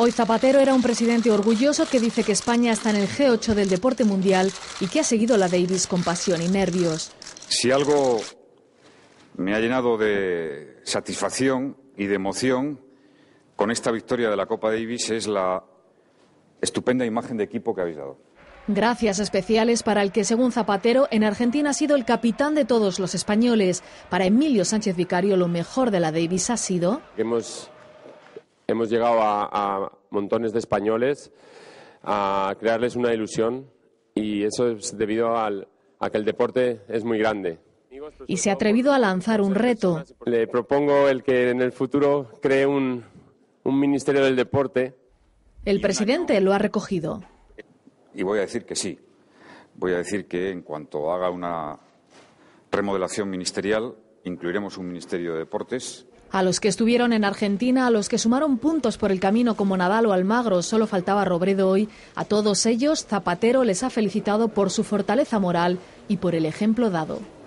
Hoy Zapatero era un presidente orgulloso que dice que España está en el G8 del deporte mundial y que ha seguido la Davis con pasión y nervios. Si algo me ha llenado de satisfacción y de emoción con esta victoria de la Copa Davis es la estupenda imagen de equipo que habéis dado. Gracias especiales para el que, según Zapatero, en Argentina ha sido el capitán de todos los españoles. Para Emilio Sánchez Vicario, lo mejor de la Davis ha sido hemos llegado a, montones de españoles a crearles una ilusión y eso es debido al, a que el deporte es muy grande. Y se ha atrevido a lanzar un reto. Le propongo el que en el futuro cree un, un Ministerio del Deporte. El presidente lo ha recogido. Y voy a decir que sí. Voy a decir que en cuanto haga una remodelación ministerial, incluiremos un Ministerio de Deportes a los que estuvieron en Argentina, a los que sumaron puntos por el camino como Nadal o Almagro, solo faltaba Robredo hoy, a todos ellos Zapatero les ha felicitado por su fortaleza moral y por el ejemplo dado.